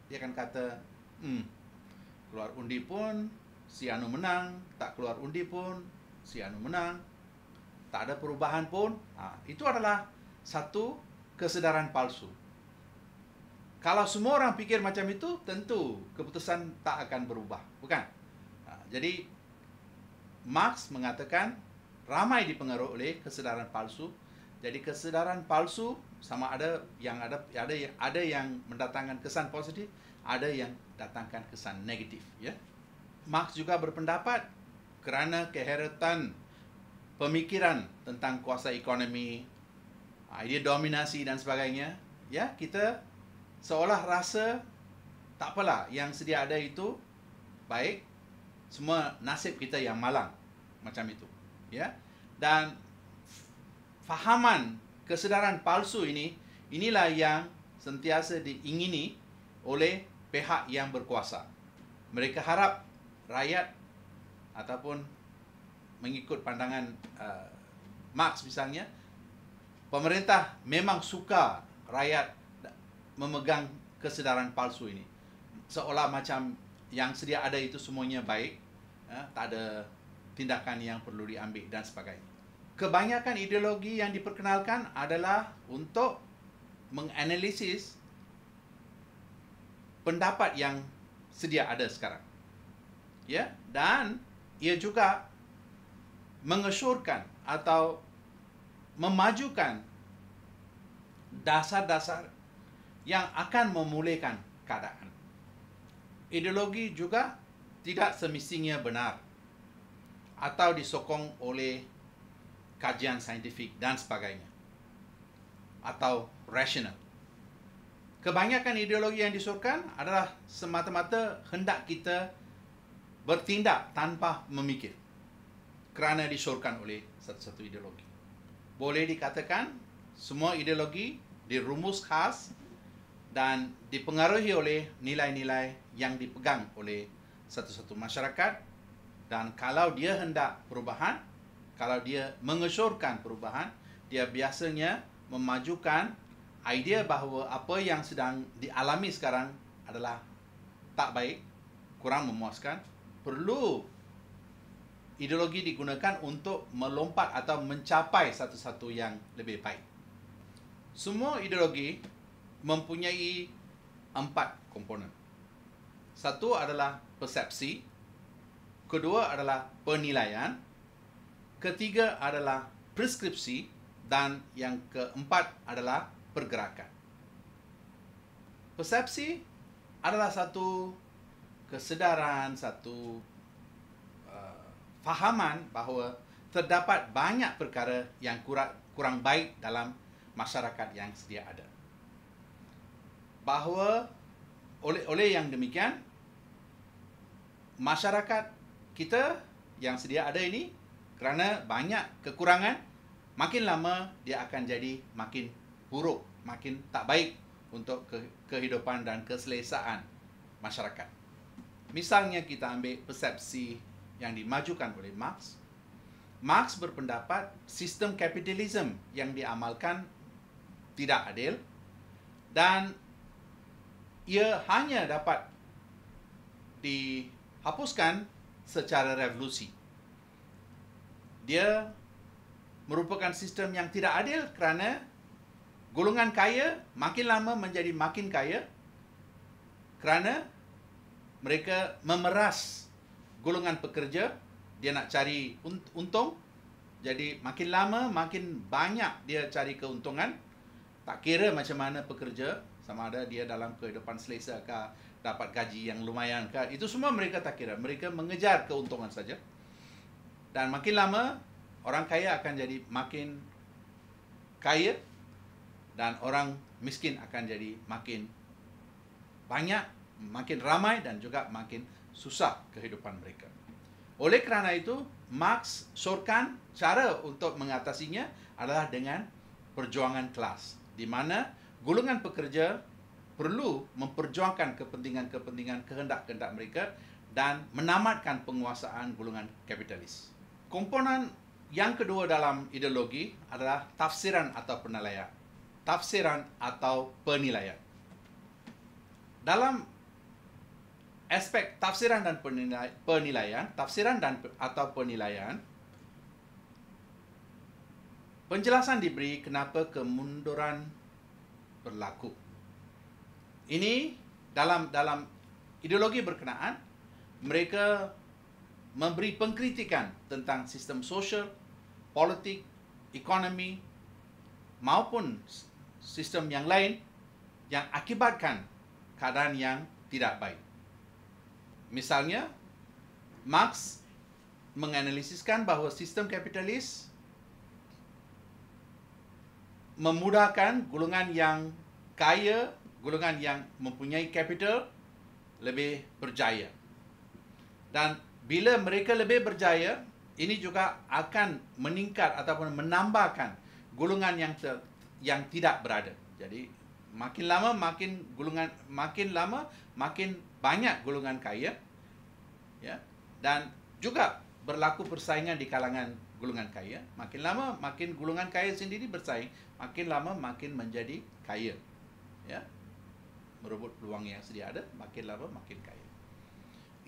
dia akan kata hmm keluar undi pun si anu menang tak keluar undi pun si anu menang tak ada perubahan pun ha, itu adalah satu kesedaran palsu kalau semua orang fikir macam itu tentu keputusan tak akan berubah bukan ha, jadi Marx mengatakan ramai dipengaruhi oleh kesedaran palsu jadi kesedaran palsu sama ada yang ada ada yang ada yang mendatangkan kesan positif, ada yang datangkan kesan negatif, ya. Marx juga berpendapat kerana keheretan pemikiran tentang kuasa ekonomi, idea dominasi dan sebagainya, ya, kita seolah rasa tak apalah yang sedia ada itu baik semua nasib kita yang malang macam itu ya dan fahaman kesedaran palsu ini, inilah yang sentiasa diingini oleh pihak yang berkuasa. Mereka harap rakyat ataupun mengikut pandangan uh, Marx misalnya, pemerintah memang suka rakyat memegang kesedaran palsu ini. Seolah macam yang sedia ada itu semuanya baik, uh, tak ada tindakan yang perlu diambil dan sebagainya kebanyakan ideologi yang diperkenalkan adalah untuk menganalisis pendapat yang sedia ada sekarang. Ya, dan ia juga mengesyorkan atau memajukan dasar-dasar yang akan memulihkan keadaan. Ideologi juga tidak semestinya benar atau disokong oleh kajian saintifik dan sebagainya atau rasional. Kebanyakan ideologi yang disuruhkan adalah semata-mata hendak kita bertindak tanpa memikir kerana disuruhkan oleh satu-satu ideologi. Boleh dikatakan semua ideologi dirumus khas dan dipengaruhi oleh nilai-nilai yang dipegang oleh satu-satu masyarakat dan kalau dia hendak perubahan kalau dia mengesyorkan perubahan, dia biasanya memajukan idea bahawa apa yang sedang dialami sekarang adalah tak baik, kurang memuaskan, perlu ideologi digunakan untuk melompat atau mencapai satu-satu yang lebih baik. Semua ideologi mempunyai empat komponen. Satu adalah persepsi, kedua adalah penilaian, ketiga adalah preskripsi dan yang keempat adalah pergerakan. Persepsi adalah satu kesedaran, satu uh, fahaman bahawa terdapat banyak perkara yang kurang, kurang baik dalam masyarakat yang sedia ada. Bahawa oleh oleh yang demikian masyarakat kita yang sedia ada ini kerana banyak kekurangan, makin lama dia akan jadi makin buruk, makin tak baik untuk kehidupan dan keselesaan masyarakat. Misalnya kita ambil persepsi yang dimajukan oleh Marx. Marx berpendapat sistem kapitalisme yang diamalkan tidak adil dan ia hanya dapat dihapuskan secara revolusi dia merupakan sistem yang tidak adil kerana golongan kaya makin lama menjadi makin kaya kerana mereka memeras golongan pekerja dia nak cari untung jadi makin lama makin banyak dia cari keuntungan tak kira macam mana pekerja sama ada dia dalam kehidupan selesa ke dapat gaji yang lumayan ke itu semua mereka tak kira mereka mengejar keuntungan saja dan makin lama orang kaya akan jadi makin kaya dan orang miskin akan jadi makin banyak, makin ramai dan juga makin susah kehidupan mereka. Oleh kerana itu, Marx sorkan cara untuk mengatasinya adalah dengan perjuangan kelas di mana golongan pekerja perlu memperjuangkan kepentingan-kepentingan kehendak-kehendak mereka dan menamatkan penguasaan golongan kapitalis. Komponen yang kedua dalam ideologi adalah tafsiran atau penilaian. Tafsiran atau penilaian. Dalam aspek tafsiran dan penilaian, tafsiran dan atau penilaian, penjelasan diberi kenapa kemunduran berlaku. Ini dalam dalam ideologi berkenaan mereka memberi pengkritikan tentang sistem sosial, politik, ekonomi maupun sistem yang lain yang akibatkan keadaan yang tidak baik. Misalnya, Marx menganalisiskan bahawa sistem kapitalis memudahkan golongan yang kaya, golongan yang mempunyai kapital lebih berjaya. Dan bila mereka lebih berjaya ini juga akan meningkat ataupun menambahkan golongan yang ter, yang tidak berada jadi makin lama makin golongan makin lama makin banyak golongan kaya ya dan juga berlaku persaingan di kalangan golongan kaya makin lama makin golongan kaya sendiri bersaing makin lama makin menjadi kaya ya merebut peluang yang sedia ada makin lama makin kaya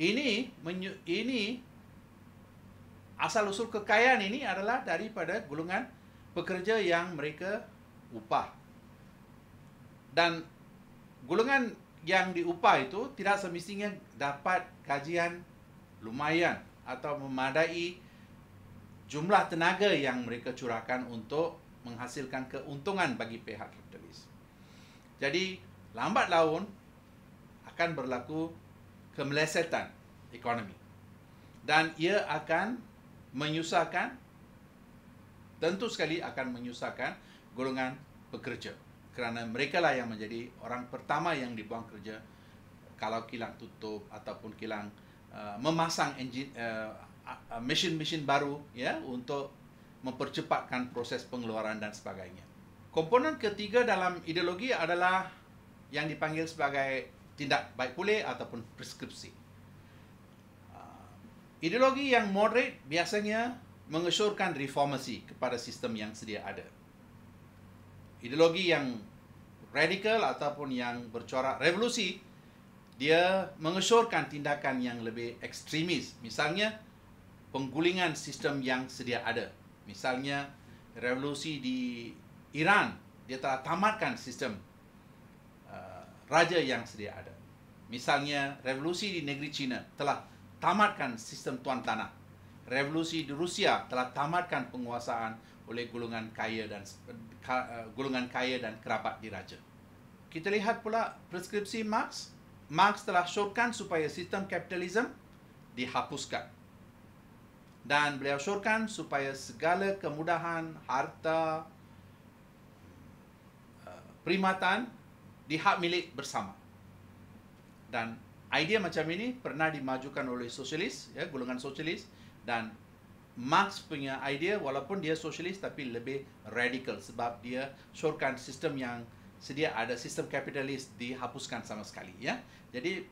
ini ini asal usul kekayaan ini adalah daripada golongan pekerja yang mereka upah. Dan golongan yang diupah itu tidak semestinya dapat gajian lumayan atau memadai jumlah tenaga yang mereka curahkan untuk menghasilkan keuntungan bagi pihak kapitalis. Jadi lambat laun akan berlaku kemelesetan ekonomi dan ia akan menyusahkan tentu sekali akan menyusahkan golongan pekerja kerana mereka lah yang menjadi orang pertama yang dibuang kerja kalau kilang tutup ataupun kilang uh, memasang enjin uh, mesin-mesin baru ya untuk mempercepatkan proses pengeluaran dan sebagainya. Komponen ketiga dalam ideologi adalah yang dipanggil sebagai tindak baik pulih ataupun preskripsi. Ah, ideologi yang moderate biasanya mengesyorkan reformasi kepada sistem yang sedia ada. Ideologi yang radikal ataupun yang bercorak revolusi, dia mengesyorkan tindakan yang lebih ekstremis. Misalnya, penggulingan sistem yang sedia ada. Misalnya, revolusi di Iran, dia telah tamatkan sistem raja yang sedia ada. Misalnya, revolusi di negeri China telah tamatkan sistem tuan tanah. Revolusi di Rusia telah tamatkan penguasaan oleh golongan kaya dan eh, golongan kaya dan kerabat diraja. Kita lihat pula preskripsi Marx. Marx telah syorkan supaya sistem kapitalisme dihapuskan. Dan beliau syorkan supaya segala kemudahan, harta, eh, primatan di hak milik bersama. Dan idea macam ini pernah dimajukan oleh sosialis, ya, golongan sosialis dan Marx punya idea walaupun dia sosialis tapi lebih radikal sebab dia syorkan sistem yang sedia ada sistem kapitalis dihapuskan sama sekali ya. Jadi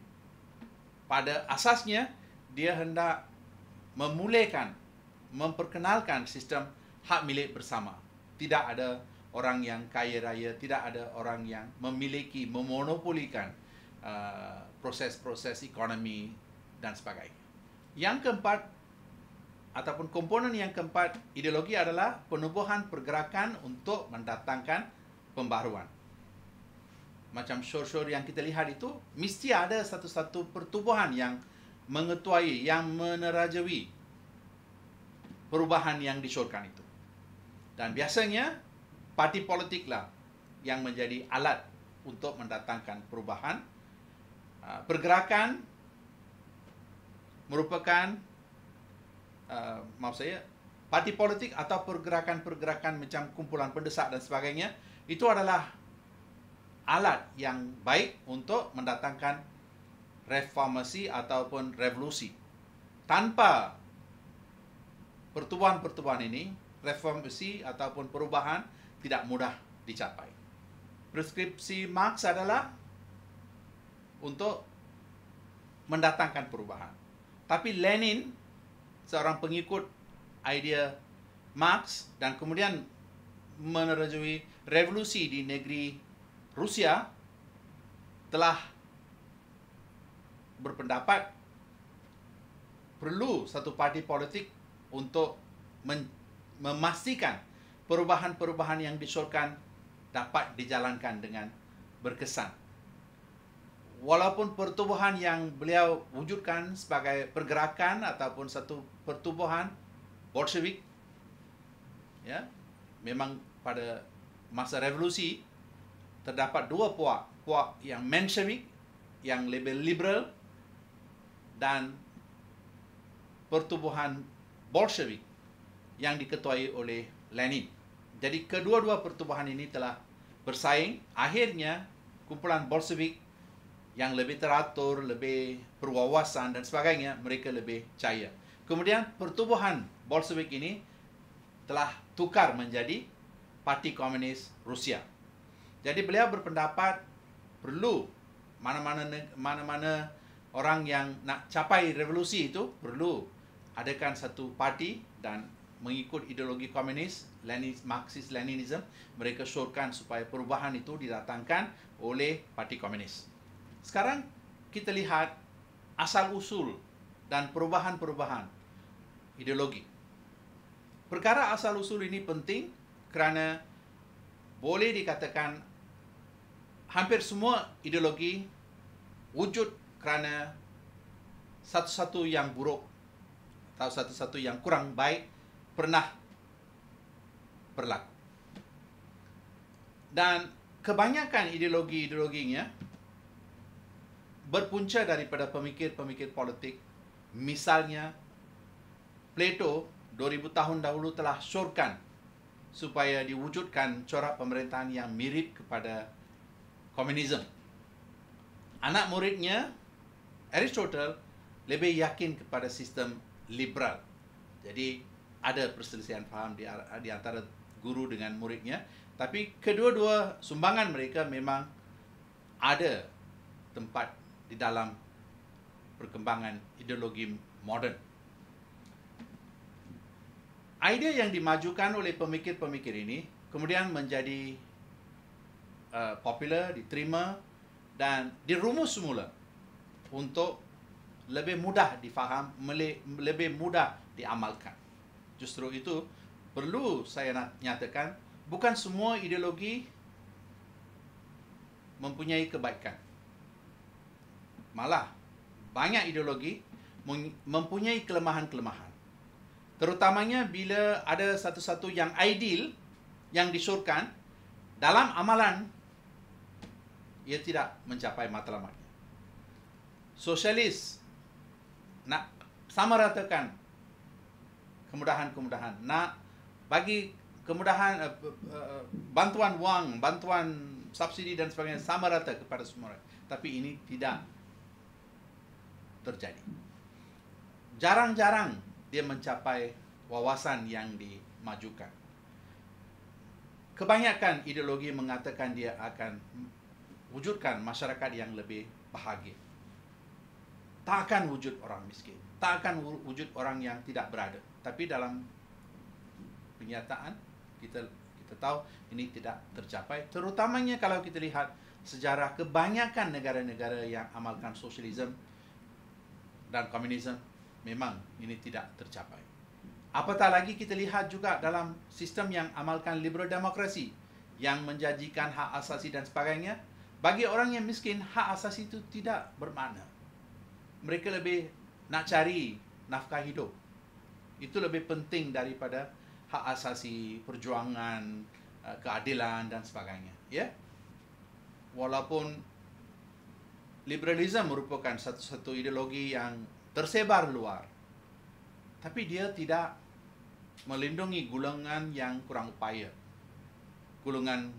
pada asasnya dia hendak memulakan memperkenalkan sistem hak milik bersama. Tidak ada orang yang kaya raya, tidak ada orang yang memiliki, memonopolikan uh, proses-proses ekonomi dan sebagainya. Yang keempat, ataupun komponen yang keempat ideologi adalah penubuhan pergerakan untuk mendatangkan pembaruan. Macam syur-syur yang kita lihat itu, mesti ada satu-satu pertubuhan yang mengetuai, yang menerajawi perubahan yang disyorkan itu. Dan biasanya parti politiklah yang menjadi alat untuk mendatangkan perubahan. Ah, pergerakan merupakan uh, maaf saya parti politik atau pergerakan-pergerakan macam kumpulan pendesak dan sebagainya itu adalah alat yang baik untuk mendatangkan reformasi ataupun revolusi. Tanpa pertubuhan-pertubuhan ini, reformasi ataupun perubahan tidak mudah dicapai. Preskripsi Marx adalah untuk mendatangkan perubahan. Tapi Lenin, seorang pengikut idea Marx dan kemudian menerjui revolusi di negeri Rusia telah berpendapat perlu satu parti politik untuk memastikan perubahan-perubahan yang disuruhkan dapat dijalankan dengan berkesan. Walaupun pertubuhan yang beliau wujudkan sebagai pergerakan ataupun satu pertubuhan Bolshevik ya memang pada masa revolusi terdapat dua puak, puak yang Menshevik yang lebih liberal dan pertubuhan Bolshevik yang diketuai oleh Lenin. Jadi kedua-dua pertubuhan ini telah bersaing. Akhirnya kumpulan Bolshevik yang lebih teratur, lebih perwawasan dan sebagainya, mereka lebih cahaya. Kemudian pertubuhan Bolshevik ini telah tukar menjadi Parti Komunis Rusia. Jadi beliau berpendapat perlu mana-mana mana-mana orang yang nak capai revolusi itu perlu adakan satu parti dan mengikut ideologi komunis, Lenin, Marxist-Leninism, mereka syorkan supaya perubahan itu didatangkan oleh Parti Komunis. Sekarang kita lihat asal-usul dan perubahan-perubahan ideologi. Perkara asal-usul ini penting kerana boleh dikatakan hampir semua ideologi wujud kerana satu-satu yang buruk atau satu-satu yang kurang baik pernah berlaku. Dan kebanyakan ideologi-ideologinya berpunca daripada pemikir-pemikir politik. Misalnya, Plato 2000 tahun dahulu telah syorkan supaya diwujudkan corak pemerintahan yang mirip kepada komunisme. Anak muridnya, Aristotle, lebih yakin kepada sistem liberal. Jadi, ada perselisihan faham di, di antara guru dengan muridnya tapi kedua-dua sumbangan mereka memang ada tempat di dalam perkembangan ideologi moden. Idea yang dimajukan oleh pemikir-pemikir ini kemudian menjadi uh, popular, diterima dan dirumus semula untuk lebih mudah difaham, lebih mudah diamalkan justru itu perlu saya nak nyatakan bukan semua ideologi mempunyai kebaikan malah banyak ideologi mempunyai kelemahan-kelemahan terutamanya bila ada satu-satu yang ideal yang disuruhkan dalam amalan ia tidak mencapai matlamatnya sosialis nak sama ratakan kemudahan-kemudahan nak bagi kemudahan uh, uh, bantuan wang bantuan subsidi dan sebagainya sama rata kepada semua orang tapi ini tidak terjadi jarang-jarang dia mencapai wawasan yang dimajukan kebanyakan ideologi mengatakan dia akan wujudkan masyarakat yang lebih bahagia tak akan wujud orang miskin tak akan wujud orang yang tidak berada tapi dalam penyataan kita kita tahu ini tidak tercapai terutamanya kalau kita lihat sejarah kebanyakan negara-negara yang amalkan sosialisme dan komunisme memang ini tidak tercapai apatah lagi kita lihat juga dalam sistem yang amalkan liberal demokrasi yang menjanjikan hak asasi dan sebagainya bagi orang yang miskin hak asasi itu tidak bermakna mereka lebih nak cari nafkah hidup itu lebih penting daripada hak asasi perjuangan eh, keadilan dan sebagainya ya walaupun liberalisme merupakan satu-satu ideologi yang tersebar luar tapi dia tidak melindungi golongan yang kurang upaya golongan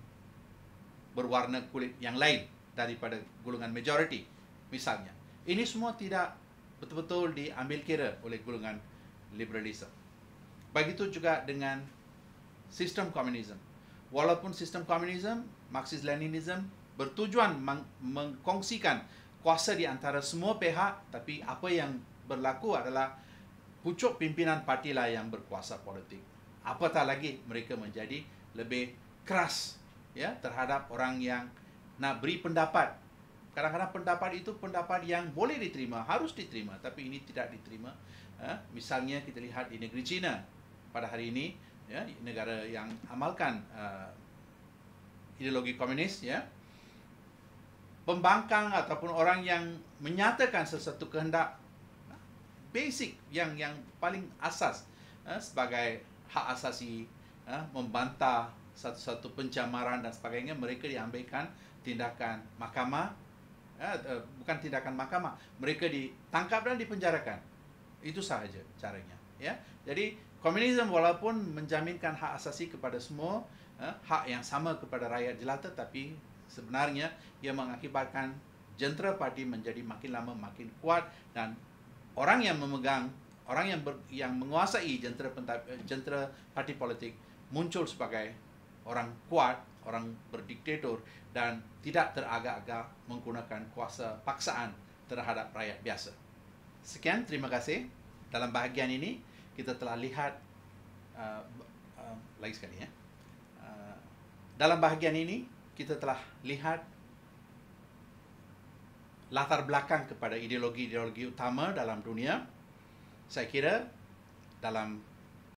berwarna kulit yang lain daripada golongan majoriti misalnya ini semua tidak betul-betul diambil kira oleh golongan liberalism. Begitu juga dengan sistem komunisme. Walaupun sistem komunisme, Marxist-Leninism bertujuan meng- mengkongsikan kuasa di antara semua pihak, tapi apa yang berlaku adalah pucuk pimpinan parti lah yang berkuasa politik. Apatah lagi mereka menjadi lebih keras ya terhadap orang yang nak beri pendapat. Kadang-kadang pendapat itu pendapat yang boleh diterima, harus diterima, tapi ini tidak diterima. Ha? misalnya kita lihat di negeri China pada hari ini ya negara yang amalkan uh, ideologi komunis ya pembangkang ataupun orang yang menyatakan sesuatu kehendak ha, basic yang yang paling asas ya, sebagai hak asasi ya, membantah satu-satu pencemaran dan sebagainya mereka diambilkan tindakan mahkamah ya, bukan tindakan mahkamah mereka ditangkap dan dipenjarakan itu sahaja caranya. Ya. Jadi komunisme walaupun menjaminkan hak asasi kepada semua, eh, hak yang sama kepada rakyat jelata, tapi sebenarnya ia mengakibatkan jentera parti menjadi makin lama makin kuat dan orang yang memegang orang yang ber, yang menguasai jentera eh, jentera parti politik muncul sebagai orang kuat, orang berdiktator dan tidak teragak-agak menggunakan kuasa paksaan terhadap rakyat biasa sekian terima kasih dalam bahagian ini kita telah lihat uh, uh, lagi sekali ya uh, dalam bahagian ini kita telah lihat latar belakang kepada ideologi-ideologi utama dalam dunia saya kira dalam